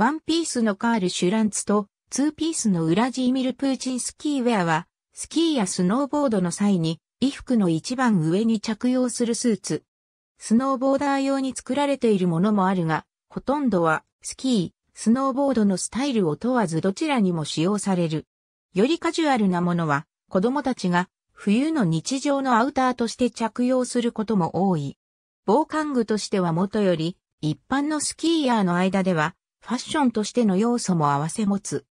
ワンピースのカール・シュランツと、ツーピースのウラジーミル・プーチンスキーウェアは、スキーやスノーボードの際に、衣服の一番上に着用するスーツ。スノーボーダー用に作られているものもあるが、ほとんどは、スキー、スノーボードのスタイルを問わずどちらにも使用される。よりカジュアルなものは、子供たちが、冬の日常のアウターとして着用することも多い。防寒具としてはもとより、一般のスキーヤーの間では、ファッションとしての要素も併せ持つ。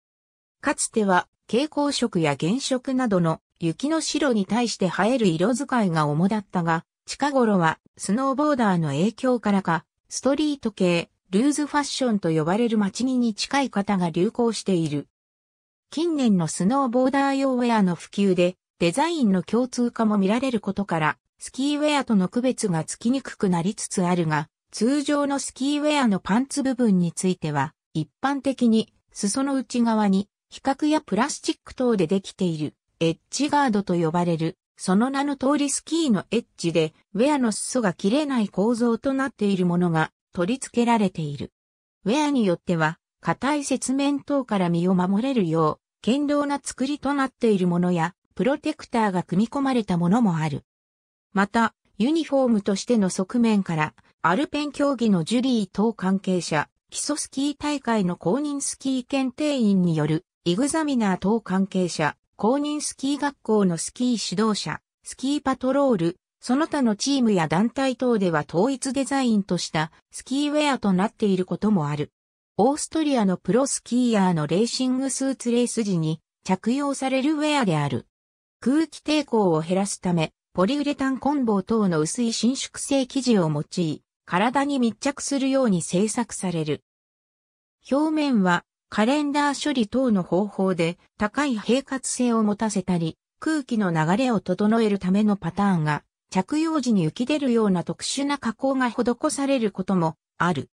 かつては蛍光色や原色などの雪の白に対して映える色使いが主だったが、近頃はスノーボーダーの影響からか、ストリート系、ルーズファッションと呼ばれる街にに近い方が流行している。近年のスノーボーダー用ウェアの普及で、デザインの共通化も見られることから、スキーウェアとの区別がつきにくくなりつつあるが、通常のスキーウェアのパンツ部分については、一般的に裾の内側に比較やプラスチック等でできているエッジガードと呼ばれる、その名の通りスキーのエッジで、ウェアの裾が切れない構造となっているものが取り付けられている。ウェアによっては、硬い雪面等から身を守れるよう、堅牢な作りとなっているものや、プロテクターが組み込まれたものもある。また、ユニフォームとしての側面から、アルペン競技のジュリー等関係者、基礎スキー大会の公認スキー検定員による、イグザミナー等関係者、公認スキー学校のスキー指導者、スキーパトロール、その他のチームや団体等では統一デザインとしたスキーウェアとなっていることもある。オーストリアのプロスキーヤーのレーシングスーツレース時に着用されるウェアである。空気抵抗を減らすため、ポリウレタンコンボ等の薄い伸縮性生地を用い、体に密着するように製作される。表面はカレンダー処理等の方法で高い平滑性を持たせたり、空気の流れを整えるためのパターンが着用時に浮き出るような特殊な加工が施されることもある。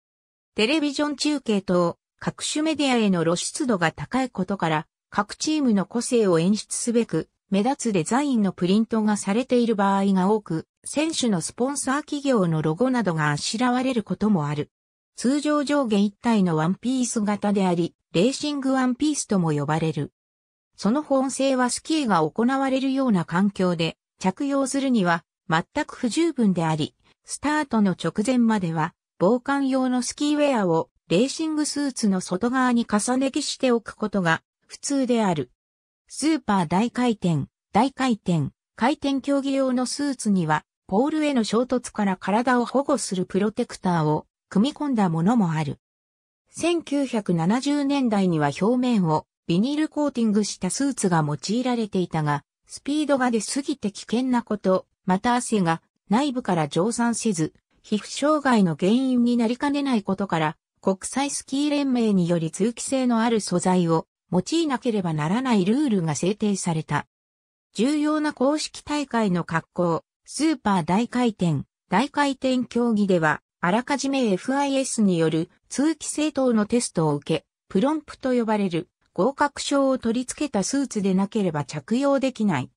テレビジョン中継等、各種メディアへの露出度が高いことから、各チームの個性を演出すべく、目立つデザインのプリントがされている場合が多く、選手のスポンサー企業のロゴなどがあしらわれることもある。通常上下一体のワンピース型であり、レーシングワンピースとも呼ばれる。その本性はスキーが行われるような環境で着用するには全く不十分であり、スタートの直前までは防寒用のスキーウェアをレーシングスーツの外側に重ね着しておくことが普通である。スーパー大回転、大回転、回転競技用のスーツには、ポールへの衝突から体を保護するプロテクターを組み込んだものもある。1970年代には表面をビニールコーティングしたスーツが用いられていたが、スピードが出すぎて危険なこと、また汗が内部から蒸散せず、皮膚障害の原因になりかねないことから、国際スキー連盟により通気性のある素材を用いなければならないルールが制定された。重要な公式大会の格好、スーパー大回転、大回転競技では、あらかじめ FIS による通気正当のテストを受け、プロンプと呼ばれる合格証を取り付けたスーツでなければ着用できない。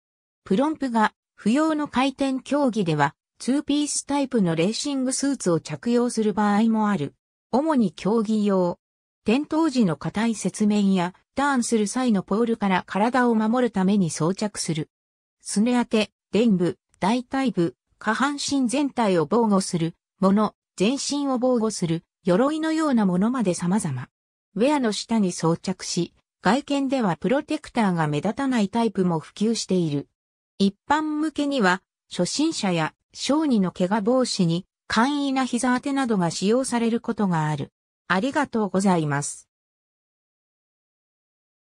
プロンプが不要の回転競技では、ツーピースタイプのレーシングスーツを着用する場合もある。主に競技用。転倒時の硬い説明やターンする際のポールから体を守るために装着する。すね当て、臀部、大腿部、下半身全体を防護する、もの、全身を防護する、鎧のようなものまで様々。ウェアの下に装着し、外見ではプロテクターが目立たないタイプも普及している。一般向けには、初心者や小児の怪我防止に、簡易な膝当てなどが使用されることがある。ありがとうございます。